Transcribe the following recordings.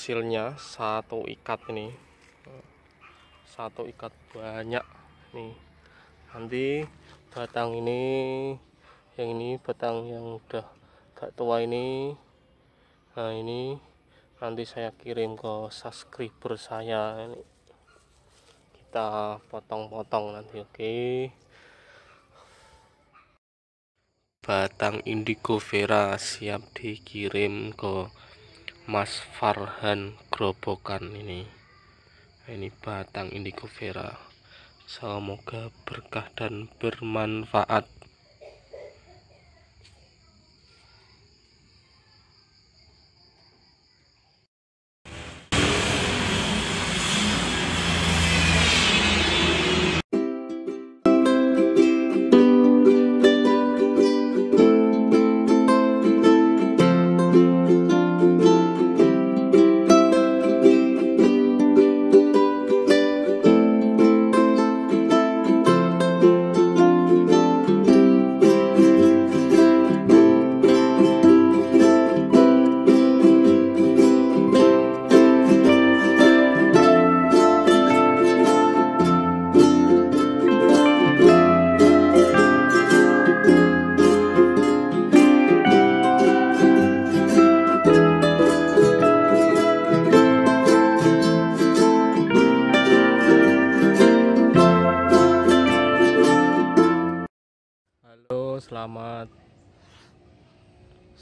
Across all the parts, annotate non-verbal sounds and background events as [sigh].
hasilnya satu ikat ini satu ikat banyak nih nanti batang ini yang ini batang yang udah gak tua ini nah ini nanti saya kirim ke subscriber saya ini kita potong-potong nanti oke okay. batang indigo vera siap dikirim ke Mas Farhan Grobokan ini ini batang indigo vera semoga berkah dan bermanfaat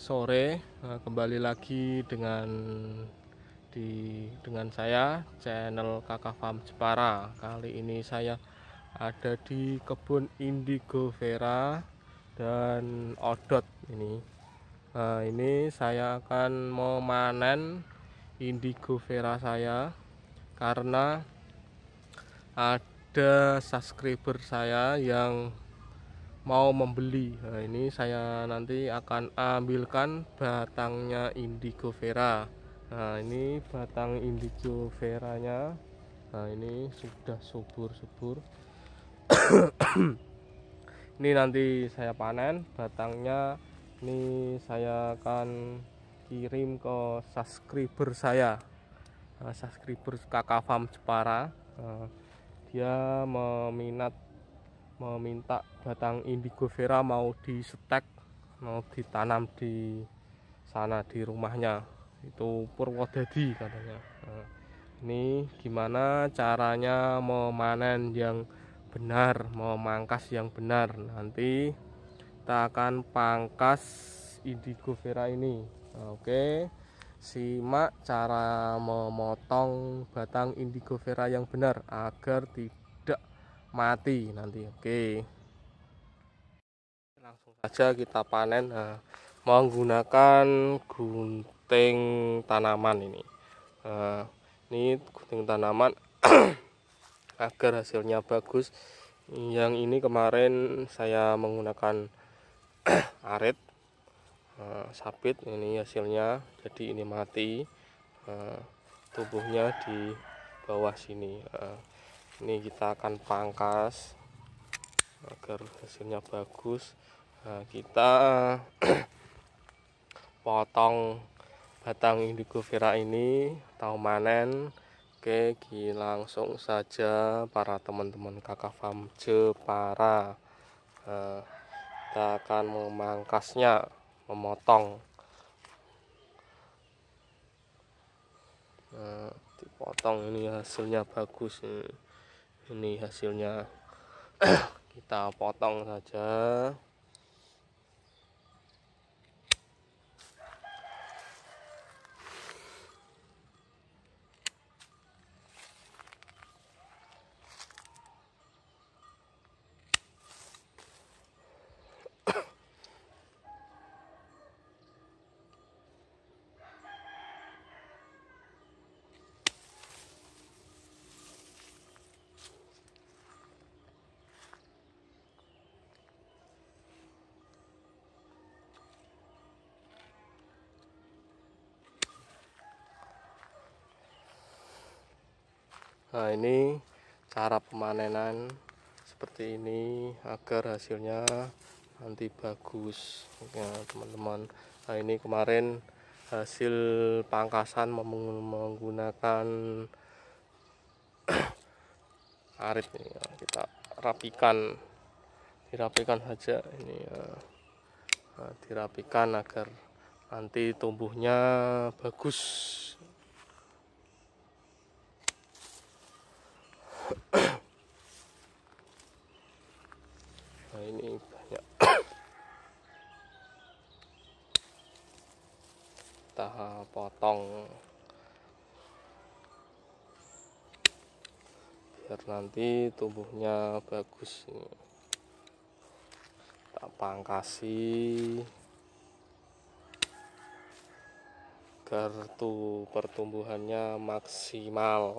sore eh, kembali lagi dengan di dengan saya channel Kakak Farm Jepara. Kali ini saya ada di kebun indigo vera dan odot ini. Nah, ini saya akan mau memanen indigo vera saya karena ada subscriber saya yang mau membeli nah ini saya nanti akan ambilkan batangnya indigo vera nah ini batang indigo veranya nah ini sudah subur-subur [coughs] ini nanti saya panen batangnya ini saya akan kirim ke subscriber saya nah, subscriber kakak farm Jepara nah, dia meminat meminta batang indigo vera mau di setek mau ditanam di sana di rumahnya itu purwodadi katanya nah, ini gimana caranya memanen yang benar memangkas yang benar nanti kita akan pangkas indigo vera ini nah, oke simak cara memotong batang indigo vera yang benar agar tidak mati nanti oke okay aja kita panen nah, menggunakan gunting tanaman ini nah, ini gunting tanaman [clears throat] agar hasilnya bagus yang ini kemarin saya menggunakan aret nah, sapit ini hasilnya jadi ini mati nah, tubuhnya di bawah sini nah, ini kita akan pangkas agar hasilnya bagus nah, kita [clears throat] potong batang indigo vera ini atau manen oke langsung saja para teman-teman kakak farm jepara nah, kita akan memangkasnya memotong nah, dipotong ini hasilnya bagus ini hasilnya [clears throat] kita potong saja nah ini cara pemanenan seperti ini agar hasilnya nanti bagus ya teman-teman nah ini kemarin hasil pangkasan menggunakan [clears throat] arit ini ya. kita rapikan dirapikan saja ini ya. nah, dirapikan agar nanti tumbuhnya bagus nah ini banyak tahap potong biar nanti tubuhnya bagus ini tak pangkasi agar pertumbuhannya maksimal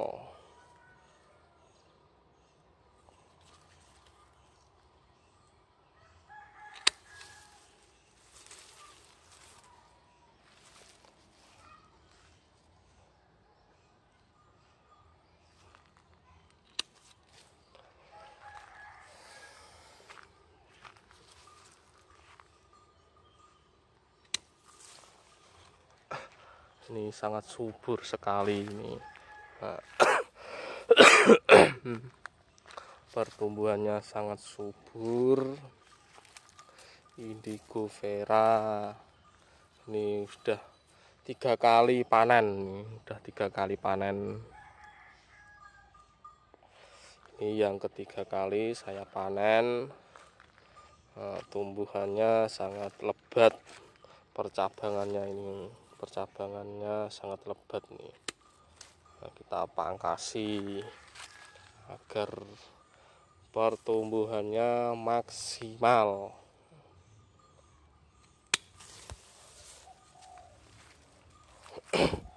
ini sangat subur sekali ini pertumbuhannya sangat subur indigo vera ini sudah tiga kali panen sudah tiga kali panen ini yang ketiga kali saya panen eh, tumbuhannya sangat lebat percabangannya ini percabangannya sangat lebat nih nah, kita pangkasi agar pertumbuhannya maksimal [clears throat]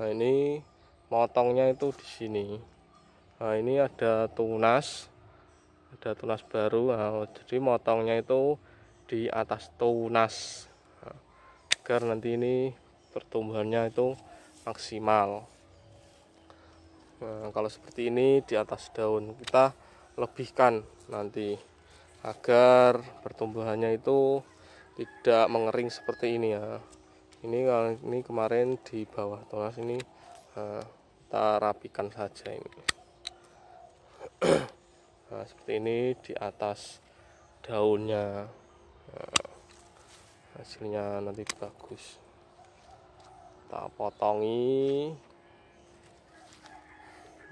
Nah, ini motongnya itu di sini. Nah, ini ada tunas ada tunas baru eh, jadi motongnya itu di atas tunas nah, agar nanti ini pertumbuhannya itu maksimal nah, kalau seperti ini di atas daun kita lebihkan nanti agar pertumbuhannya itu tidak mengering seperti ini ya ini kalau ini kemarin di bawah tunas ini eh, kita rapikan saja ini [clears throat] nah, seperti ini di atas daunnya nah, hasilnya nanti bagus kita potongi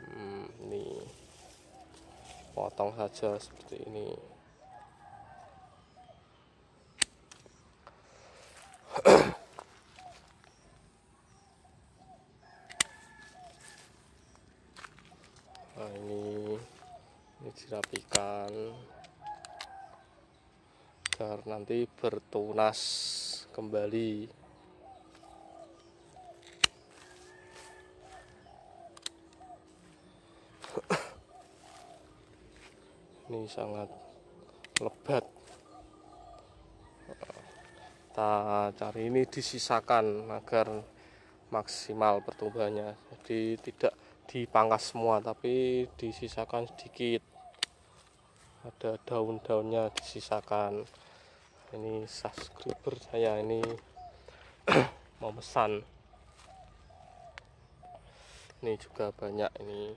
hmm, ini potong saja seperti ini nanti bertunas kembali [coughs] ini sangat lebat kita cari ini disisakan agar maksimal pertumbuhannya jadi tidak dipangkas semua tapi disisakan sedikit ada daun-daunnya disisakan ini subscriber saya ini [clears throat] mau pesan ini juga banyak ini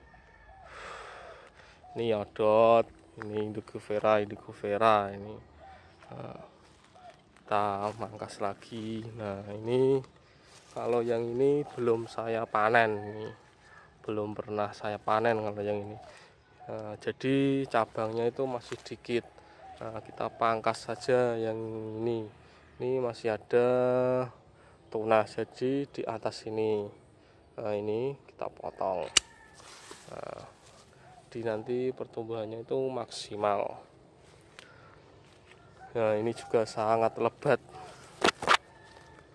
ini yodot. ini vera, indigo vera. ini nah, kita mangkas lagi nah ini kalau yang ini belum saya panen ini belum pernah saya panen kalau yang ini nah, jadi cabangnya itu masih dikit nah, kita pangkas saja yang ini ini masih ada tunas jadi di atas ini nah, ini kita potong nah, di nanti pertumbuhannya itu maksimal nah ini juga sangat lebat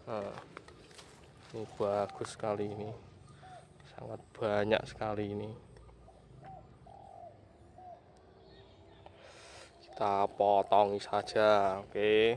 nah, ini bagus sekali ini sangat banyak sekali ini kita potong saja oke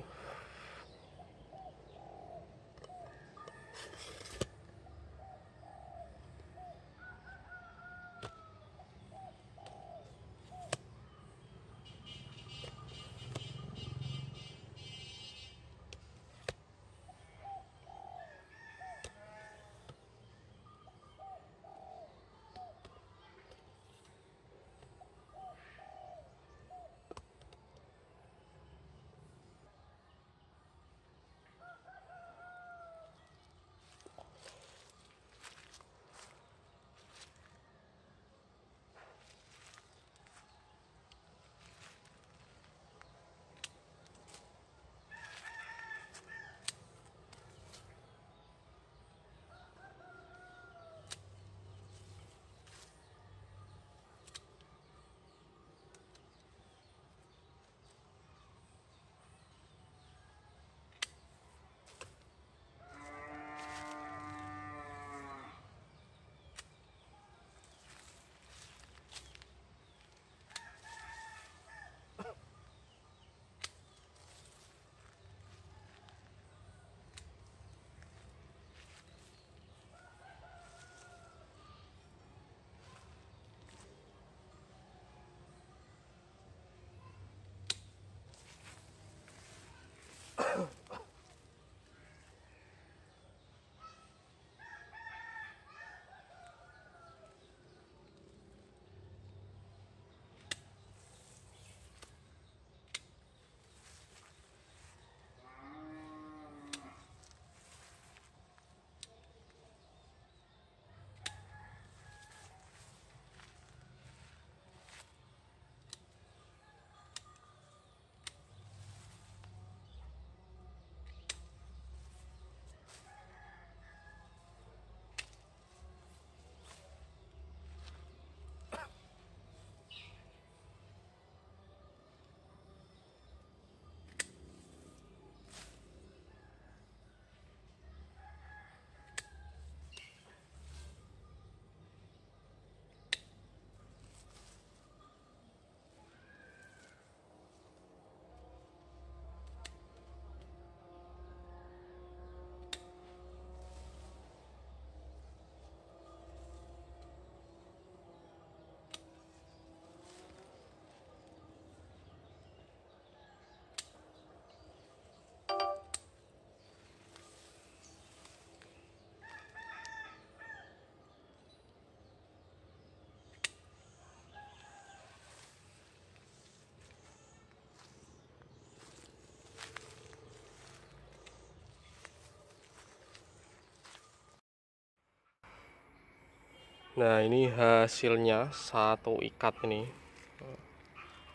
nah ini hasilnya satu ikat ini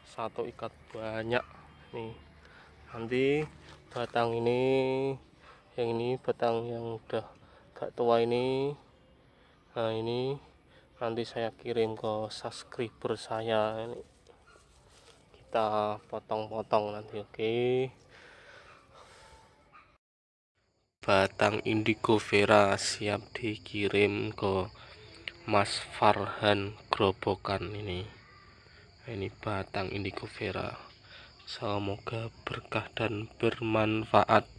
satu ikat banyak nih nanti batang ini yang ini batang yang udah gak tua ini nah ini nanti saya kirim ke subscriber saya ini kita potong-potong nanti oke okay. batang indigo vera siap dikirim ke Mas Farhan Grobokan ini ini batang indigo vera semoga berkah dan bermanfaat